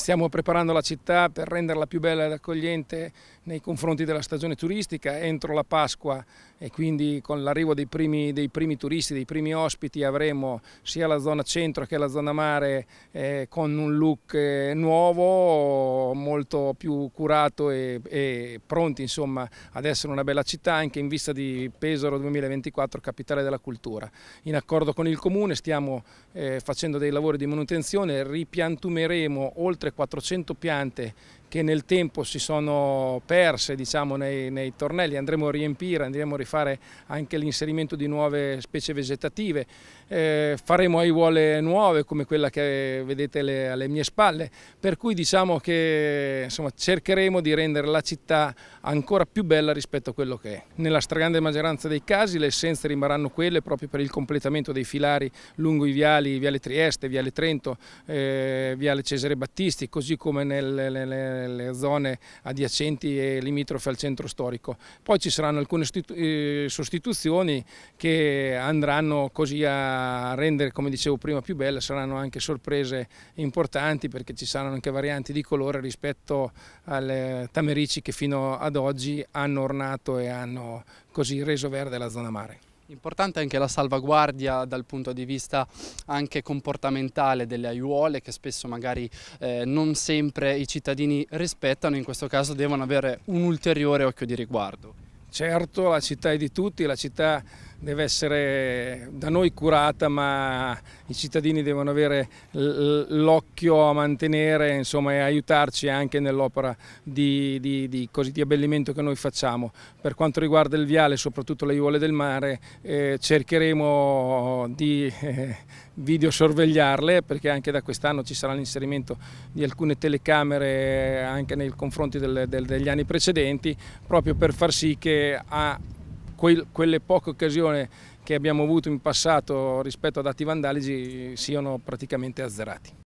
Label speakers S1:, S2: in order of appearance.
S1: Stiamo preparando la città per renderla più bella ed accogliente nei confronti della stagione turistica entro la Pasqua e quindi con l'arrivo dei primi, dei primi turisti, dei primi ospiti avremo sia la zona centro che la zona mare eh, con un look eh, nuovo, molto più curato e, e pronti insomma, ad essere una bella città anche in vista di Pesaro 2024 capitale della cultura. In accordo con il comune stiamo eh, facendo dei lavori di manutenzione, ripiantumeremo oltre 400 piante che nel tempo si sono perse diciamo, nei, nei, tornelli, andremo a riempire, andremo a rifare anche l'inserimento di nuove specie vegetative, eh, faremo aiuole nuove come quella che vedete le, alle mie spalle, per cui diciamo che insomma, cercheremo di rendere la città ancora più bella rispetto a quello che è. Nella stragrande maggioranza dei casi le essenze rimarranno quelle proprio per il completamento dei filari lungo i viali, Viale Trieste, Viale Trento, eh, Viale Cesare Battisti, così come nel, nel nelle zone adiacenti e limitrofe al centro storico. Poi ci saranno alcune eh, sostituzioni che andranno così a rendere, come dicevo prima, più bella, saranno anche sorprese importanti perché ci saranno anche varianti di colore rispetto alle tamerici che fino ad oggi hanno ornato e hanno così reso verde la zona mare. Importante anche la
S2: salvaguardia dal punto di vista anche comportamentale delle aiuole che spesso magari eh, non sempre i cittadini rispettano, in questo caso devono avere un ulteriore occhio di riguardo.
S1: Certo, la città è di tutti, la città deve essere da noi curata, ma i cittadini devono avere l'occhio a mantenere insomma, e aiutarci anche nell'opera di, di, di, di, abbellimento che noi facciamo. Per quanto riguarda il viale, soprattutto le aiuole del mare, eh, cercheremo di eh, videosorvegliarle perché anche da quest'anno ci sarà l'inserimento di alcune telecamere anche nei confronti del, del, degli anni precedenti, proprio per far sì che a quel, quelle poche occasioni che abbiamo avuto in passato rispetto ad atti vandalici siano praticamente azzerati.